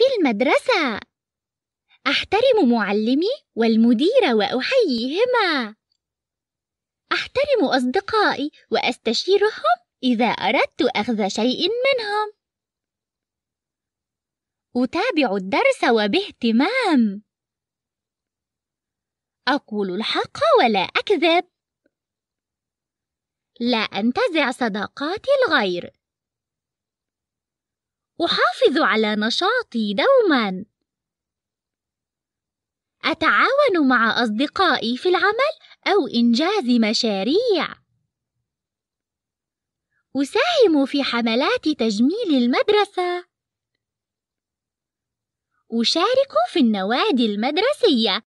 في المدرسة أحترم معلمي والمدير وأحييهما أحترم أصدقائي وأستشيرهم إذا أردت أخذ شيء منهم أتابع الدرس وباهتمام أقول الحق ولا أكذب لا أنتزع صداقات الغير أحافظ أحافظ على نشاطي دوماً. أتعاون مع أصدقائي في العمل أو إنجاز مشاريع. أساهم في حملات تجميل المدرسة. أشارك في النوادي المدرسية